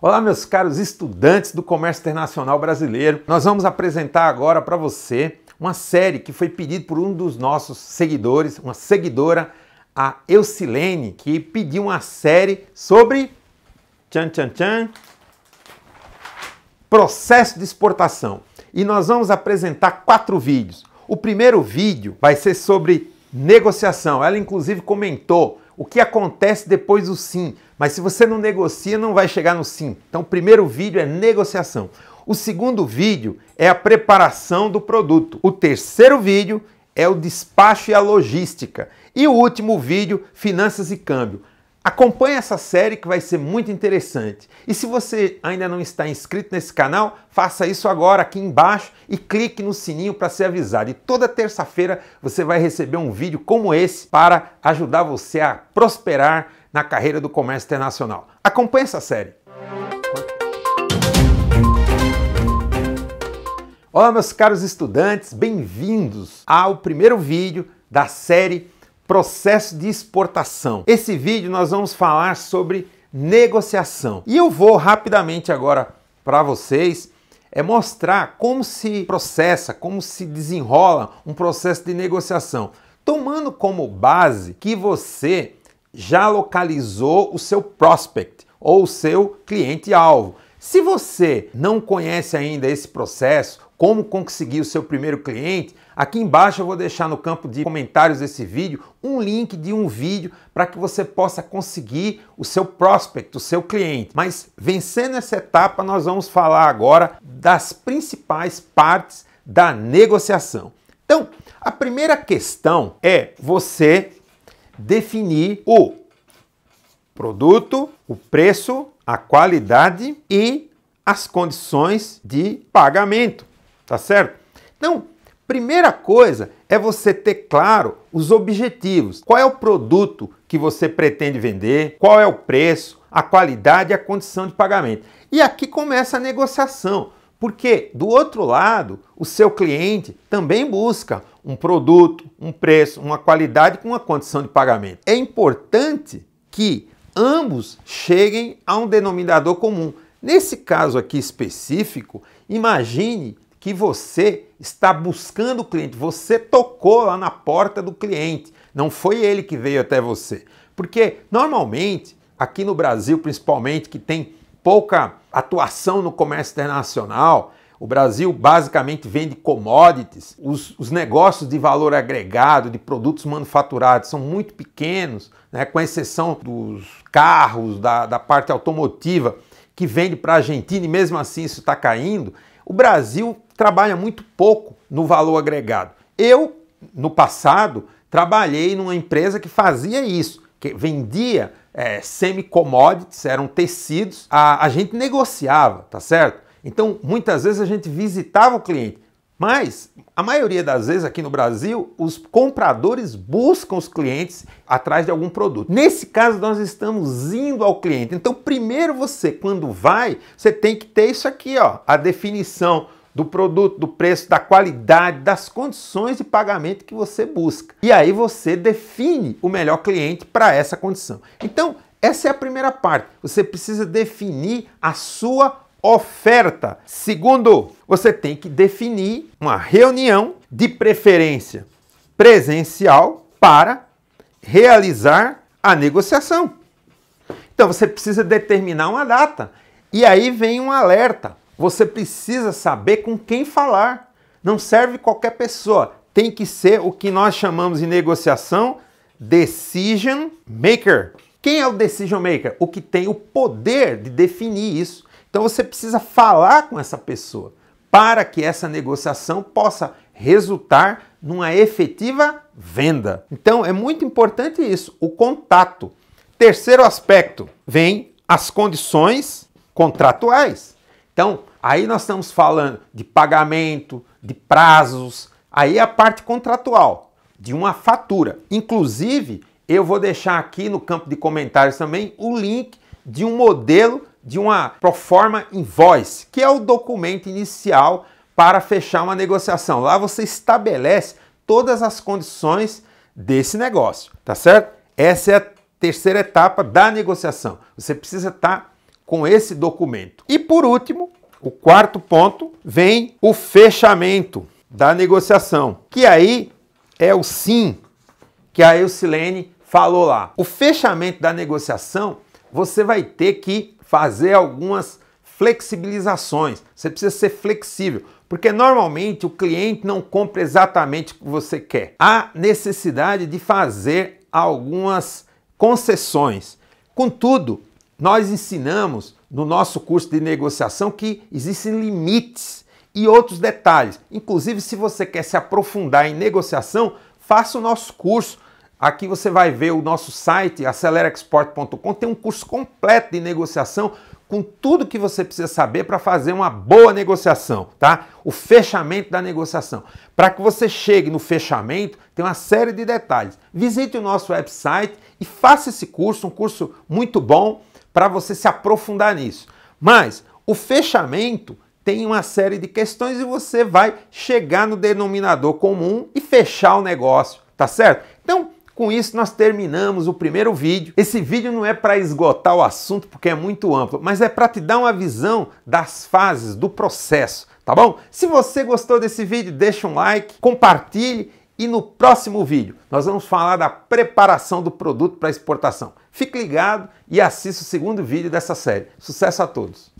Olá, meus caros estudantes do Comércio Internacional Brasileiro. Nós vamos apresentar agora para você uma série que foi pedida por um dos nossos seguidores, uma seguidora, a Eucilene, que pediu uma série sobre tchan tchan tchan processo de exportação. E nós vamos apresentar quatro vídeos. O primeiro vídeo vai ser sobre negociação. Ela inclusive comentou o que acontece depois do sim. Mas se você não negocia, não vai chegar no sim. Então, o primeiro vídeo é negociação. O segundo vídeo é a preparação do produto. O terceiro vídeo é o despacho e a logística. E o último vídeo, finanças e câmbio. Acompanhe essa série que vai ser muito interessante. E se você ainda não está inscrito nesse canal, faça isso agora aqui embaixo e clique no sininho para ser avisado. E toda terça-feira você vai receber um vídeo como esse para ajudar você a prosperar na carreira do comércio internacional. Acompanhe essa série. Olá, meus caros estudantes, bem-vindos ao primeiro vídeo da série processo de exportação. Esse vídeo nós vamos falar sobre negociação. E eu vou rapidamente agora para vocês é mostrar como se processa, como se desenrola um processo de negociação, tomando como base que você já localizou o seu prospect ou o seu cliente-alvo. Se você não conhece ainda esse processo, como conseguir o seu primeiro cliente, aqui embaixo eu vou deixar no campo de comentários desse vídeo um link de um vídeo para que você possa conseguir o seu prospect, o seu cliente. Mas vencendo essa etapa, nós vamos falar agora das principais partes da negociação. Então, a primeira questão é você definir o produto, o preço a qualidade e as condições de pagamento, tá certo? Então, primeira coisa é você ter claro os objetivos. Qual é o produto que você pretende vender? Qual é o preço? A qualidade e a condição de pagamento. E aqui começa a negociação, porque do outro lado, o seu cliente também busca um produto, um preço, uma qualidade com uma condição de pagamento. É importante que ambos cheguem a um denominador comum. Nesse caso aqui específico, imagine que você está buscando o cliente, você tocou lá na porta do cliente, não foi ele que veio até você. Porque normalmente, aqui no Brasil, principalmente, que tem pouca atuação no comércio internacional, o Brasil basicamente vende commodities, os, os negócios de valor agregado, de produtos manufaturados, são muito pequenos, né, com exceção dos carros, da, da parte automotiva, que vende para a Argentina e mesmo assim isso está caindo. O Brasil trabalha muito pouco no valor agregado. Eu, no passado, trabalhei numa empresa que fazia isso, que vendia é, semi-commodities, eram tecidos, a, a gente negociava, tá certo? Então, muitas vezes a gente visitava o cliente, mas a maioria das vezes aqui no Brasil, os compradores buscam os clientes atrás de algum produto. Nesse caso, nós estamos indo ao cliente. Então, primeiro você, quando vai, você tem que ter isso aqui, ó, a definição do produto, do preço, da qualidade, das condições de pagamento que você busca. E aí você define o melhor cliente para essa condição. Então, essa é a primeira parte. Você precisa definir a sua oferta. Segundo, você tem que definir uma reunião de preferência presencial para realizar a negociação. Então você precisa determinar uma data. E aí vem um alerta. Você precisa saber com quem falar. Não serve qualquer pessoa. Tem que ser o que nós chamamos em negociação decision maker. Quem é o decision maker? O que tem o poder de definir isso então você precisa falar com essa pessoa para que essa negociação possa resultar numa efetiva venda. Então é muito importante isso, o contato. Terceiro aspecto, vem as condições contratuais. Então, aí nós estamos falando de pagamento, de prazos, aí é a parte contratual, de uma fatura. Inclusive, eu vou deixar aqui no campo de comentários também o link de um modelo de uma proforma invoice, que é o documento inicial para fechar uma negociação. Lá você estabelece todas as condições desse negócio, tá certo? Essa é a terceira etapa da negociação. Você precisa estar tá com esse documento. E por último, o quarto ponto vem o fechamento da negociação, que aí é o sim que a Eucilene falou lá. O fechamento da negociação, você vai ter que fazer algumas flexibilizações. Você precisa ser flexível, porque normalmente o cliente não compra exatamente o que você quer. Há necessidade de fazer algumas concessões. Contudo, nós ensinamos no nosso curso de negociação que existem limites e outros detalhes. Inclusive, se você quer se aprofundar em negociação, faça o nosso curso Aqui você vai ver o nosso site, acelerexport.com, tem um curso completo de negociação com tudo que você precisa saber para fazer uma boa negociação, tá? O fechamento da negociação. Para que você chegue no fechamento, tem uma série de detalhes. Visite o nosso website e faça esse curso, um curso muito bom para você se aprofundar nisso. Mas o fechamento tem uma série de questões e você vai chegar no denominador comum e fechar o negócio, tá certo? Então, com isso, nós terminamos o primeiro vídeo. Esse vídeo não é para esgotar o assunto porque é muito amplo, mas é para te dar uma visão das fases do processo, tá bom? Se você gostou desse vídeo, deixa um like, compartilhe e no próximo vídeo nós vamos falar da preparação do produto para exportação. Fique ligado e assista o segundo vídeo dessa série. Sucesso a todos!